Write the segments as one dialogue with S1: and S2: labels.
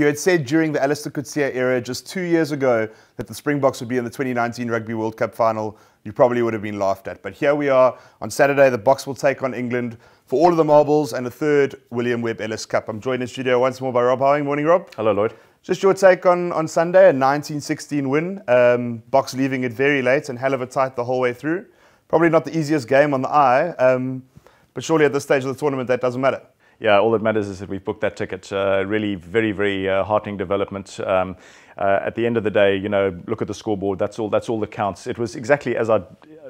S1: you had said during the Alistair Kutsia era just two years ago that the Springboks would be in the 2019 Rugby World Cup final, you probably would have been laughed at. But here we are. On Saturday, the Boks will take on England for all of the marbles and the third William Webb Ellis Cup. I'm joined in studio once more by Rob Howing. Morning, Rob. Hello, Lloyd. Just your take on, on Sunday, a 19-16 win. Um, Box leaving it very late and hell of a tight the whole way through. Probably not the easiest game on the eye, um, but surely at this stage of the tournament that doesn't matter
S2: yeah, all that matters is that we've booked that ticket. Uh, really, very, very uh, heartening development. Um, uh, at the end of the day, you know, look at the scoreboard. That's all. That's all that counts. It was exactly as I uh,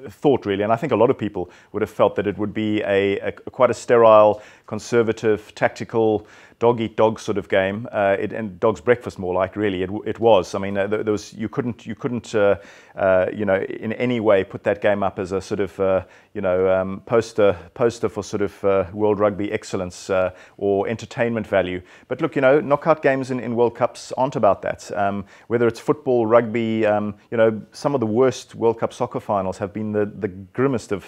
S2: thought, really, and I think a lot of people would have felt that it would be a, a quite a sterile, conservative, tactical dog eat dog sort of game, uh, it, and dog's breakfast more like really it, it was. I mean, uh, there was you couldn't you couldn't uh, uh, you know in any way put that game up as a sort of uh, you know um, poster poster for sort of uh, world rugby excellence or entertainment value. But look, you know, knockout games in, in World Cups aren't about that. Um, whether it's football, rugby, um, you know, some of the worst World Cup soccer finals have been the the grimmest of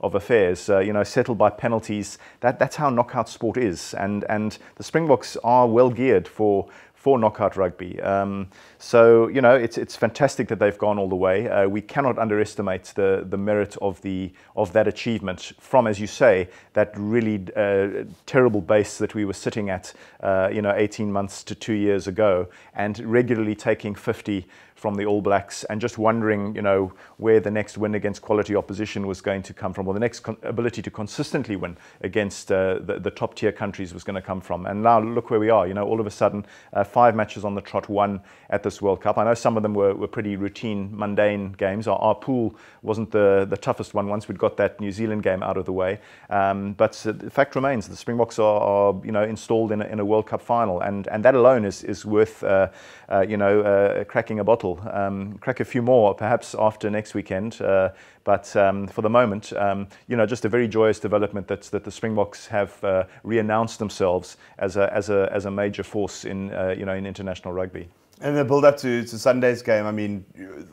S2: of affairs. you know, settled by penalties. That that's how knockout sport is, and and the Springboks are well geared for for knockout rugby. Um, so you know it's it's fantastic that they've gone all the way. Uh, we cannot underestimate the the merit of the of that achievement from, as you say, that really uh, terrible base that we were sitting at, uh, you know, 18 months to two years ago, and regularly taking 50 from the All Blacks and just wondering, you know, where the next win against quality opposition was going to come from, or the next ability to consistently win against uh, the, the, top tier countries was going to come from. And now look where we are, you know, all of a sudden, uh, five matches on the trot, one at this World Cup. I know some of them were, were pretty routine, mundane games. Our, our, pool wasn't the, the toughest one once we'd got that New Zealand game out of the way. Um, but the fact remains, the Springboks are, are you know, installed in a, in a, World Cup final, and, and that alone is, is worth, uh, uh you know, uh, cracking a bottle um, crack a few more perhaps after next weekend. Uh, but um, for the moment, um, you know, just a very joyous development that, that the Springboks have uh, re-announced themselves
S1: as a, as, a, as a major force in, uh, you know, in international rugby. And the build up to, to Sunday's game, I mean,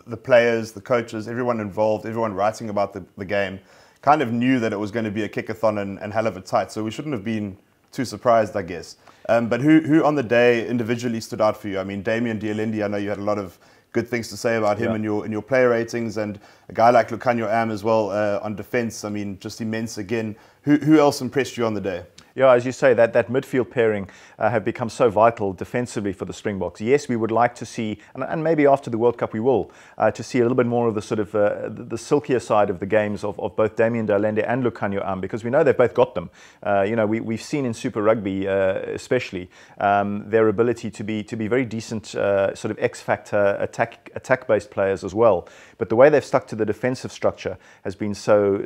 S1: the players, the coaches, everyone involved, everyone writing about the, the game, kind of knew that it was going to be a kickathon and, and hell of a tight. So we shouldn't have been too surprised, I guess. Um, but who, who on the day individually stood out for you? I mean, Damien Dialindi, I know you had a lot of good things to say about him yeah. in your in your play ratings and a guy like Lucanio Am as well uh, on defence. I mean, just immense again. Who, who else impressed you on the day?
S2: Yeah, as you say, that, that midfield pairing uh, have become so vital defensively for the Springboks. Yes, we would like to see, and, and maybe after the World Cup we will, uh, to see a little bit more of the sort of uh, the, the, silkier side of the games of, of both Damien Dalende and Lucanio Am, because we know they've both got them. Uh, you know, we, we've seen in Super Rugby, uh, especially, um, their ability to be, to be very decent uh, sort of X-factor attack, attack-based players as well. But the way they've stuck to the defensive structure has been so,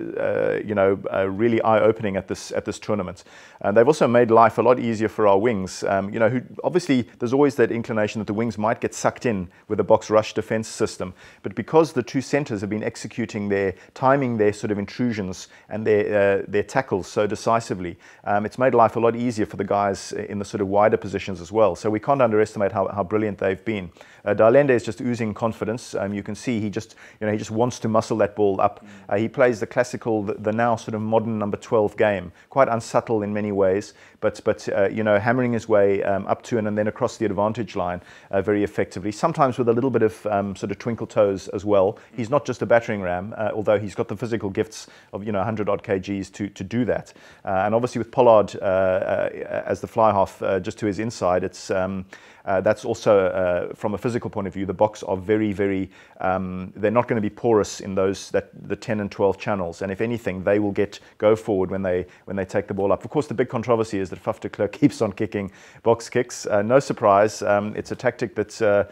S2: you know, really eye-opening at this, at this tournament. And uh, they've also made life a lot easier for our wings. Um, you know, who, obviously there's always that inclination that the wings might get sucked in with a box rush defense system, but because the two centers have been executing their timing, their sort of intrusions and their uh, their tackles so decisively, um, it's made life a lot easier for the guys in the sort of wider positions as well. So we can't underestimate how, how brilliant they've been. Uh, Dalende is just oozing confidence. Um, you can see he just you know he just wants to muscle that ball up. Uh, he plays the classical, the, the now sort of modern number 12 game, quite unsubtle in many many ways, but, but uh, you know, hammering his way um, up to and, and then across the advantage line uh, very effectively, sometimes with a little bit of um, sort of twinkle toes as well. He's not just a battering ram, uh, although he's got the physical gifts of, you know, 100 odd kgs to, to do that. Uh, and obviously with Pollard uh, uh, as the fly half just to his inside, it's. Um, uh, that's also, uh, from a physical point of view, the box are very, very, um, they're not going to be porous in those, that, the 10 and 12 channels. And if anything, they will get, go forward when they, when they take the ball up. Of course, the big controversy is that Faf de Klerk keeps on kicking box kicks. Uh, no surprise. Um, it's a tactic that uh,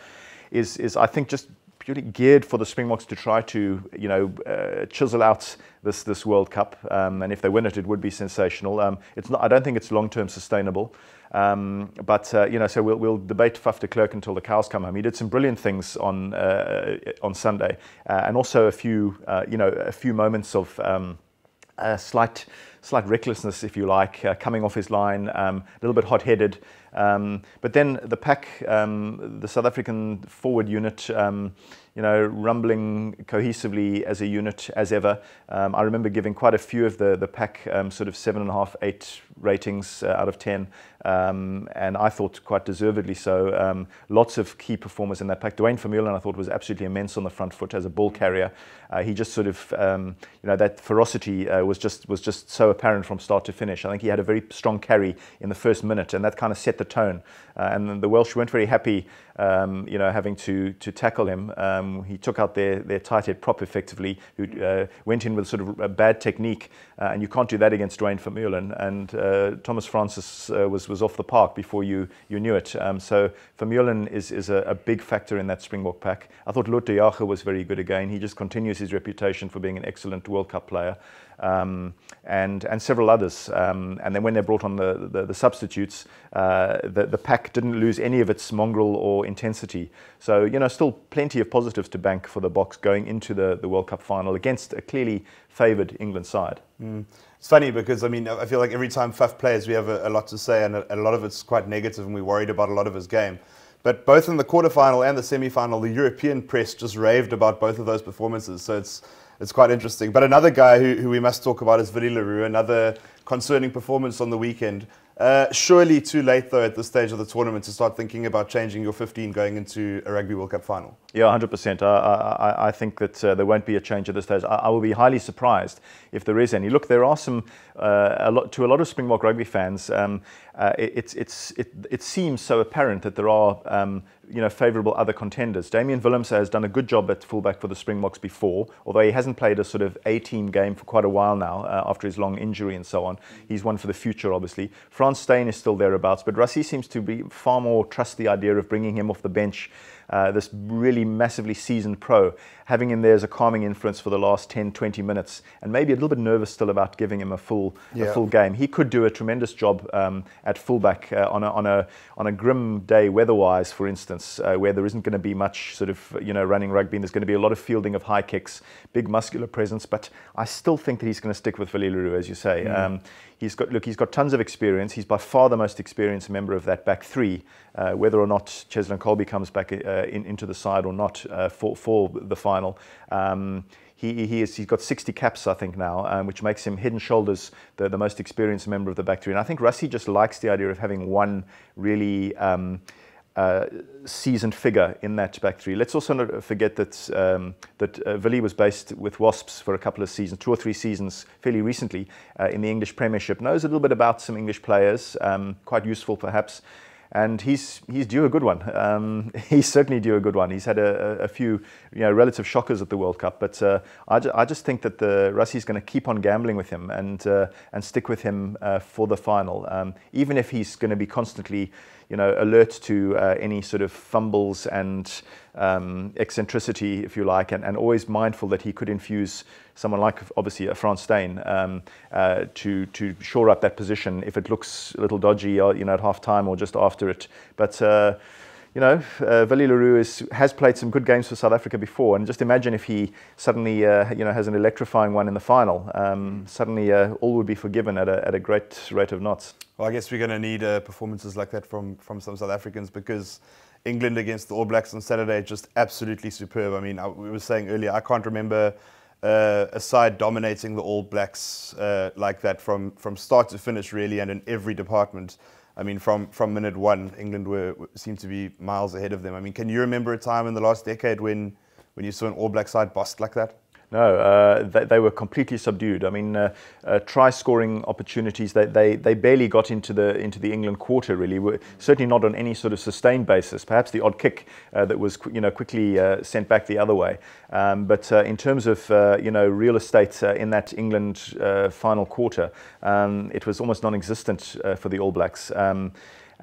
S2: is is, I think, just purely geared for the Springboks to try to, you know, uh, chisel out this this World Cup. Um, and if they win it, it would be sensational. Um, it's not. I don't think it's long term sustainable. Um, but uh, you know, so we'll, we'll debate Faf de Klerk until the cows come home. He did some brilliant things on uh, on Sunday, uh, and also a few uh, you know a few moments of um, slight slight recklessness, if you like, uh, coming off his line, um, a little bit hot-headed. Um, but then the pack, um, the South African forward unit, um, you know, rumbling cohesively as a unit as ever. Um, I remember giving quite a few of the, the pack um, sort of seven and a half, eight ratings uh, out of 10. Um, and I thought quite deservedly so. Um, lots of key performers in that pack. Dwayne Vermeulen, I thought, was absolutely immense on the front foot as a ball carrier. Uh, he just sort of, um, you know, that ferocity uh, was just was just so apparent from start to finish. I think he had a very strong carry in the first minute, and that kind of set the tone. Uh, and the Welsh weren't very happy, um, you know, having to to tackle him. Um, he took out their, their tight head prop effectively, who uh, went in with sort of a bad technique, uh, and you can't do that against Dwayne Vermeulen. And uh, Thomas Francis uh, was, was off the park before you, you knew it. Um, so Vermeulen is, is a, a, big factor in that Springbok pack. I thought De Jager was very good again. He just continues his reputation for being an excellent World Cup player um, and, and several others. Um, and then when they brought on the, the, the substitutes, uh, the, the pack didn't lose any of its mongrel or intensity. So, you know, still plenty of positives to bank for the box going into the, the World Cup final against a clearly favoured England
S1: side. Mm. It's funny because I mean I feel like every time Faf plays we have a, a lot to say and a, a, lot of it's quite negative and we're worried about a lot of his game. But both in the quarterfinal and the semi-final, the European press just raved about both of those performances. So it's it's quite interesting. But another guy who, who we must talk about is Vinny LaRue, another concerning performance on the weekend. Uh, surely too late, though, at this stage of the tournament to start thinking about changing your 15 going into a Rugby World Cup final.
S2: Yeah, 100%. I, I, I think that uh, there won't be a change at this stage. I, I, will be highly surprised if there is any. Look, there are some, uh, a lot, to a lot of Springbok rugby fans, um, uh, it, it's, it's, it, it seems so apparent that there are um, you know, favourable other contenders. Damien Willems has done a good job at fullback for the Springboks before, although he hasn't played a sort of A-team game for quite a while now uh, after his long injury and so on. He's one for the future, obviously. Franz Steyn is still thereabouts, but Rassi seems to be far more trust the idea of bringing him off the bench, uh, this really massively seasoned pro, having him there as a calming influence for the last 10, 20 minutes, and maybe a little bit nervous still about giving him a full, yeah. a full game. He could do a tremendous job um, at fullback uh, on, a, on, a, on a grim day weather-wise, for instance, uh, where there isn't going to be much sort of you know running rugby, and there's going to be a lot of fielding of high kicks, big muscular presence. But I still think that he's going to stick with Valilu, as you say. Mm. Um, he's got look, he's got tons of experience. He's by far the most experienced member of that back three. Uh, whether or not Cheslin Colby comes back uh, in, into the side or not uh, for, for the final final. Um, he, he is, he's got 60 caps, I think, now, um, which makes him head and shoulders the, the most experienced member of the back three. And I think Russi just likes the idea of having one really um, uh, seasoned figure in that back three. Let's also not forget that um, that uh, was based with Wasps for a couple of seasons, two or three seasons, fairly recently uh, in the English Premiership. Knows a little bit about some English players, um, quite useful perhaps and he's he's due a good one. Um, he's certainly due a good one. He's had a, a few you know, relative shockers at the World Cup, but uh, I, ju- I just think that the Russie's going to keep on gambling with him and uh, and stick with him uh, for the final, um, even if he's going to be constantly you know, alert to uh, any sort of fumbles and um, eccentricity, if you like, and, and always mindful that he could infuse someone like, obviously, a Franz Stein um, uh, to, to shore up that position if it looks a little dodgy, uh, you know, at half time or just after it. But uh, you know, uh, Vili is, has played some good games for South Africa before, and just imagine if he suddenly, uh, you know, has an electrifying one in the final. Um, suddenly, uh, all would be forgiven at a, at a great rate of knots.
S1: Well, I guess we're going to need uh, performances like that from, from some South Africans because England against the All Blacks on Saturday just absolutely superb. I mean, I, we were saying earlier, I can't remember uh, a side dominating the All Blacks uh, like that from, from start to finish, really, and in every department. I mean, from, from minute one, England were, seemed to be miles ahead of them. I mean, can you remember a time in the last decade when, when you saw an All Black side bust like that? No, uh, they, they, were completely subdued. I
S2: mean, uh, uh, try scoring opportunities, they, they, they barely got into the, into the England quarter, really. were, certainly not on any sort of sustained basis. Perhaps the odd kick uh, that was you know, quickly uh, sent back the other way. Um, but uh, in terms of you know, real estate in that England final quarter, um, it was almost non existent for the All Blacks. Um,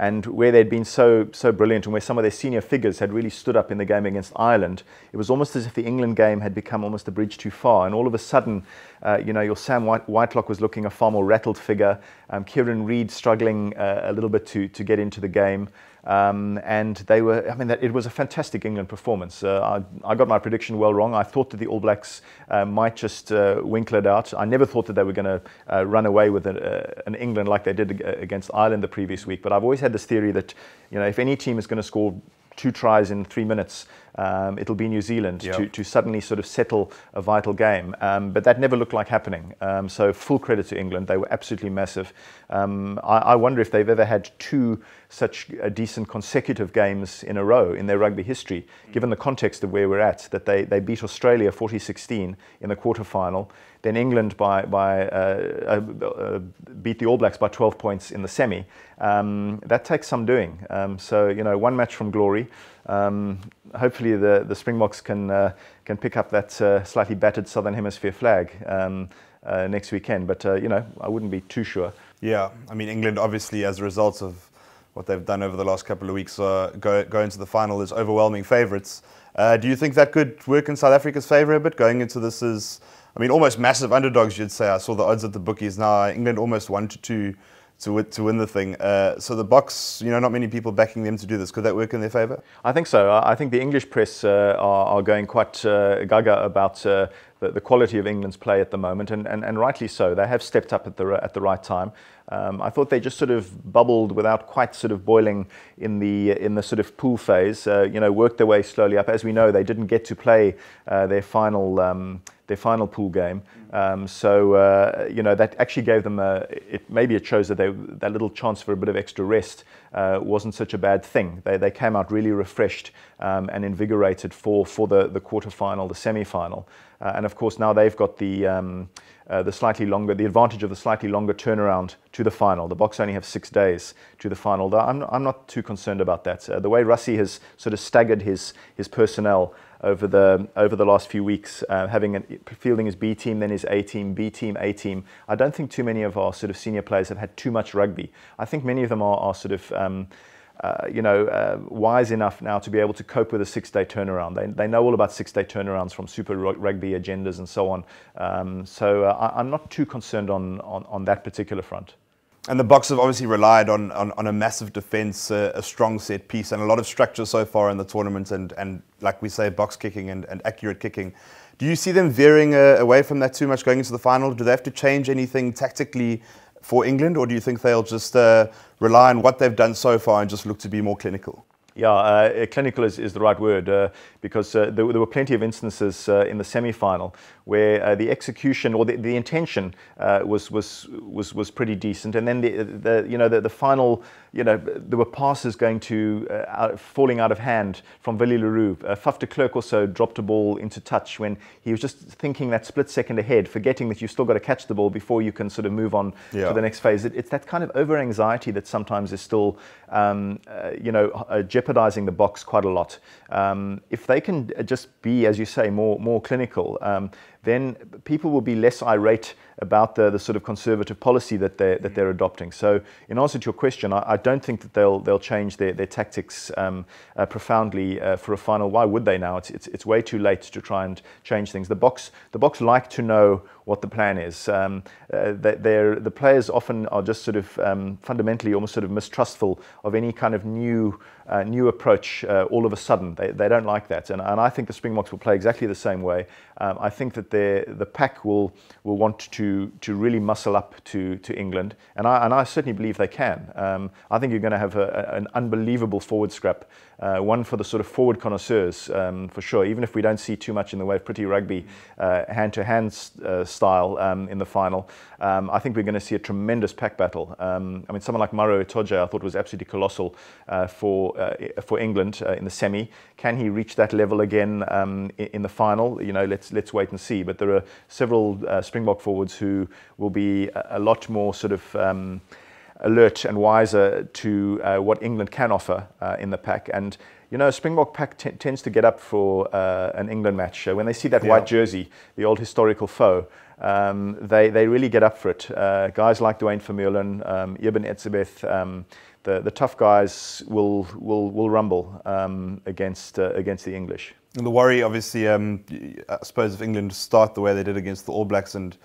S2: and where they'd been so so brilliant and where some of their senior figures had really stood up in the game against Ireland, it was almost as if the England game had become almost a bridge too far, and all of a sudden uh, you know, your Sam White- Whitelock was looking a far more rattled figure. Um, Kieran Reid struggling uh, a little bit to, to get into the game. Um, and they were, I mean, that, it was a fantastic England performance. Uh, I, I, got my prediction well wrong. I thought that the All Blacks uh, might just uh, winkle it out. I never thought that they were going to uh, run away with an, uh, an, England like they did against Ireland the previous week. But I've always had this theory that, you know, if any team is going to score two tries in three minutes, um, it'll be New Zealand yep. to, to suddenly sort of settle a vital game. Um, but that never looked like happening. Um, so full credit to England. They were absolutely massive. Um, I, I, wonder if they've ever had two such decent consecutive games in a row in their rugby history, given the context of where we're at, that they, they beat Australia 40-16 in the quarterfinal. Then England by, by uh, uh, uh, beat the All Blacks by 12 points in the semi. Um, that takes some doing. Um, so, you know, one match from glory um, hopefully the, the Springboks can, uh, can pick up that uh, slightly battered Southern Hemisphere flag um, uh,
S1: next weekend. But, uh, you know, I wouldn't be too sure. Yeah, I mean, England obviously, as a result of what they've done over the last couple of weeks, uh, go, go into the final as overwhelming favourites. Uh, do you think that could work in South Africa's favour a bit going into this as, I mean, almost massive underdogs, you'd say? I saw the odds at the bookies now. England almost 1 to 2 to, to win the thing. Uh, so the box, you know, not many people backing them to do this. Could that work in their favour?
S2: I think so. I think the English press uh, are, are, going quite uh, gaga about uh, the, the, quality of England's play at the moment, and, and, and rightly so. They have stepped up at the, at the right time. Um, I thought they just sort of bubbled without quite sort of boiling in the in the sort of pool phase. Uh, you know, worked their way slowly up. As we know, they didn't get to play uh, their final. Um, their final pool game. Um, so uh, you know that actually gave them a, it maybe it shows that they, that little chance for a bit of extra rest uh, wasn't such a bad thing. They, they came out really refreshed um, and invigorated for for the the quarterfinal, the semi-final, uh, and of course now they've got the um, uh, the slightly longer the advantage of the slightly longer turnaround to the final. The box only have six days to the final. I'm I'm not too concerned about that. Uh, the way Russi has sort of staggered his his personnel over the over the last few weeks, uh, having fielding his B team, then his A team, B team, A team. I don't think too many of our sort of senior players have had too much rugby. I think many of them are, are sort of um, uh, you know, uh, wise enough now to be able to cope with a six-day turnaround. They, they know all about six-day turnarounds from Super Rugby agendas and so on. Um, so uh, I, I'm not
S1: too concerned on, on, on that particular front. And the Bucks have obviously relied on, on, on a massive defense, uh, a strong set piece, and a lot of structure so far in the tournament. And, and like we say, box kicking and, and accurate kicking. Do you see them veering uh, away from that too much going into the final? Do they have to change anything tactically for England, or do you think they'll just uh, rely on what they've done so far and just look to be more clinical?
S2: Yeah, uh, clinical is, is the right word uh, because uh, there, there, were plenty of instances uh, in the semi-final where uh, the execution or the, the intention uh, was, was was was pretty decent, and then the, the you know the, the final you know there were passes going to out, falling out of hand from Villy Leroux. Uh, Faf de Klerk also dropped a ball into touch when he was just thinking that split second ahead, forgetting that you've still got to catch the ball before you can sort of move on yeah. to the next phase. It, it's that kind of over anxiety that sometimes is still um, you know jeopardized jeopardizing the box quite a lot. Um, if they can uh, just be, as you say, more, more clinical, um, then people will be less irate about the, the sort of conservative policy that they're, that they're adopting. So in answer to your question, I, I don't think that they'll, they'll change their, their tactics um, uh, profoundly uh, for a final. Why would they now? It's, it's, it's way too late to try and change things. The box, the box like to know what the plan is. Um, uh, the players often are just sort of um, fundamentally almost sort of mistrustful of any kind of new uh, new approach uh, all of a sudden. They, they don't like that. And, and I think the Springboks will play exactly the same way. Um, I think that the pack will will want to to really muscle up to, to England. And I, and I certainly believe they can. Um, I think you're going to have a, an unbelievable forward scrap uh, one for the sort of forward connoisseurs, um, for sure. Even if we don't see too much in the way of pretty rugby uh, hand-to-hand uh, style um, in the final, um, I think we're going to see a tremendous pack battle. Um, I mean, someone like Maro Itoje, I thought was absolutely colossal uh, for for England in the semi. Can he reach that level again um, in the final? You know, let's let's wait and see. But there are several Springbok forwards who will be a, a lot more sort of um, alert and wiser to uh, what England can offer uh, in the pack. And you know, Springbok pack tends to get up for uh, an England match when they see that yeah. white jersey, the old historical foe. Um, they, they really get up for it. Uh, guys like Dwayne Vermeulen, um, Ibn Etzebeth, um, the, the tough
S1: guys will, will, will rumble um, against, uh, against the English. And the worry, obviously, um, I suppose if England start the way they did against the All Blacks and,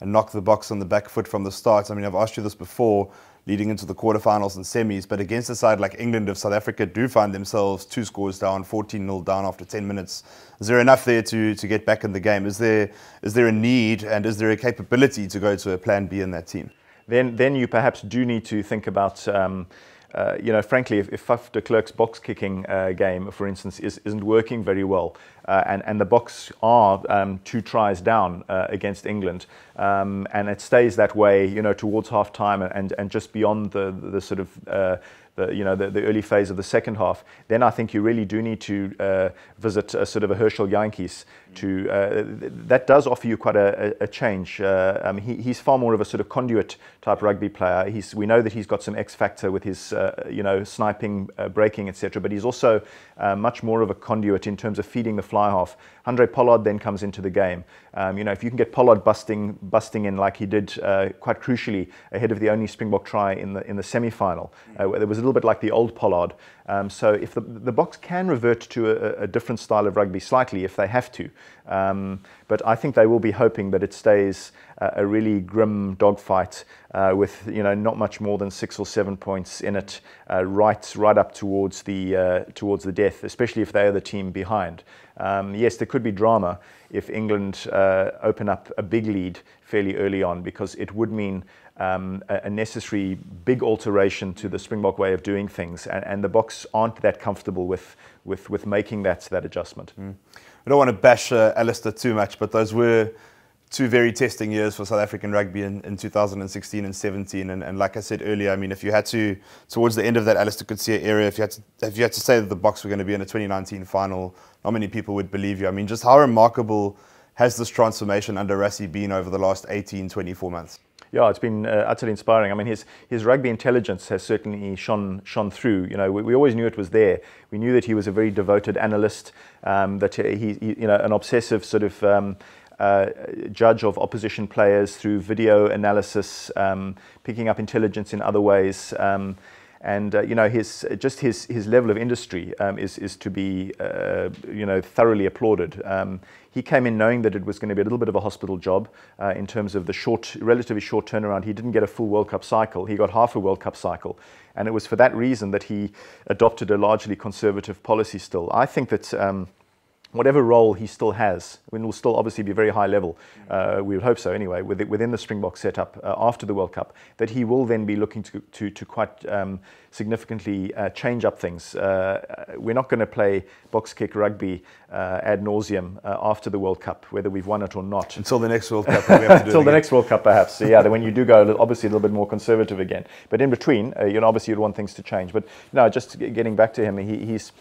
S1: and knock the box on the back foot from the start, I mean, I've asked you this before leading into the quarterfinals and semis. But against a side like England if South Africa, do find themselves two scores down, 14 0 down after 10 minutes. Is there enough there to, to get back in the game? Is there, is there a need and is there a capability to go to a plan B in that team?
S2: Then, then you perhaps do need to think about. Um, uh, you know, frankly, if, if Faf de Klerk's box kicking uh, game, for instance, is, not working very well, uh, and, and the box are um, two tries down uh, against England, um, and it stays that way, you know, towards half time and, and just beyond the, the sort of uh, the, you know, the, the, early phase of the second half, then I think you really do need to uh, visit a sort of a Herschel Yankees. Mm. To uh, that does offer you quite a, a change. Uh, um, he, he's far more of a sort of conduit type rugby player. He's, we know that he's got some X factor with his uh, you know sniping, uh, breaking, etc. But he's also uh, much more of a conduit in terms of feeding the fly half Andre Pollard then comes into the game. Um, you know, if you can get Pollard busting, busting in like he did uh, quite crucially ahead of the only Springbok try in the in the semi-final, uh, where it was a little bit like the old Pollard. Um, so if the the box can revert to a, a, different style of rugby slightly if they have to, um, but I think they will be hoping that it stays uh, a really grim dogfight uh, with you know not much more than six or seven points in it, uh, right right up towards the uh, towards the death, especially if they are the team behind. Um, yes, there could be drama if England uh, open up a big lead fairly early on, because it would mean um, a necessary big alteration to the Springbok way of doing things, and, and the box aren't that comfortable with with with making that that adjustment. Mm.
S1: I don't want to bash uh, Alistair too much, but those were two very testing years for South African rugby in, in 2016 and 17. And, and, like I said earlier, I mean, if you had to, towards the end of that Alistair an era, if you, had to, if you had to say that the Box were going to be in a 2019 final, not many people would believe you. I mean, just how remarkable has this transformation under Rassi been over the last 18, 24 months?
S2: yeah, it's been uh, utterly inspiring. I mean, his his rugby intelligence has certainly shone shone through. You know, we, we always knew it was there. We knew that he was a very devoted analyst, um, that he, he, you know an obsessive sort of. Um, uh, judge of opposition players through video analysis, um, picking up intelligence in other ways. Um, and uh, you know his just his his level of industry um, is is to be uh, you know thoroughly applauded. Um, he came in knowing that it was going to be a little bit of a hospital job uh, in terms of the short, relatively short turnaround. He didn't get a full World Cup cycle; he got half a World Cup cycle, and it was for that reason that he adopted a largely conservative policy. Still, I think that. Um, whatever role he still has, will still obviously be very high level. Uh, we would hope so anyway, within, the Springbok setup uh, after the World Cup, that he will then be looking to, to, to quite um, significantly uh, change up things. Uh, uh, we're not going to play box kick rugby uh, ad nauseum after the World Cup, whether we've won it or not. Until the next World Cup. Until the next World Cup, perhaps. So, yeah, when you do go, obviously a little bit more conservative again. But in between, you know, obviously you'd want things to change. But you no, know, just getting back to him, he, he's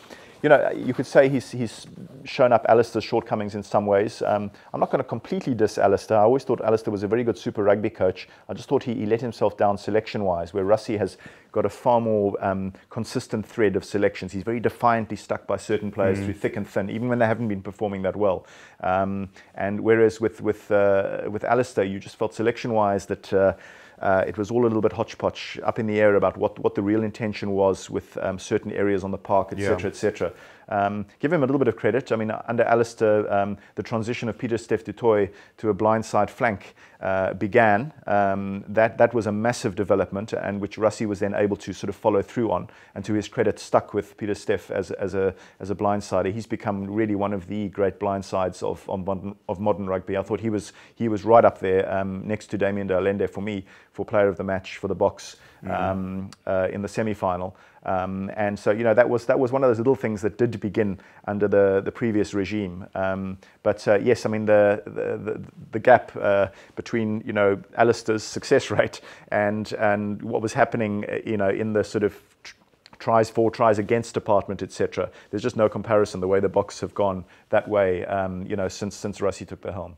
S2: you know, you could say he's, he's shown up Alistair's shortcomings in some ways. Um, I'm not going to completely diss Alistair. I always thought Alistair was a very good super rugby coach. I just thought he, he let himself down selection wise, where Russie has got a far more um, consistent thread of selections. He's very defiantly stuck by certain players mm. through thick and thin, even when they haven't been performing that well. Um, and whereas with, with, uh, with Alistair, you just felt selection wise that. Uh, uh, it was all a little bit hodgepodge, up in the air about what, what the real intention was with um, certain areas on the park, et cetera, yeah. cetera. Um, give him a little bit of credit. I mean, under Alistair, um, the transition of Peter Steph Dutoy to a blindside flank uh, began. Um, that, that was a massive development, and which Russie was then able to sort of follow through on. And to his credit, stuck with Peter Steph as, as, a, as a blindsider. He's become really one of the great blindsides of, on of modern rugby. I thought he was, he was right up there um, next to Damien Dalende for me, for player of the match for the box mm-hmm. Um, uh, in the semi final. Um, and so, you know, that was, that was one of those little things that did begin under the, the previous regime. Um, but uh, yes, I mean, the, the, the gap uh, between, you know, Alistair's success rate and, and what was happening, uh, you know, in the sort of tries for, tries against department, etc. There's just no comparison the way the box have gone that way, um, you know, since since Rossi took the helm.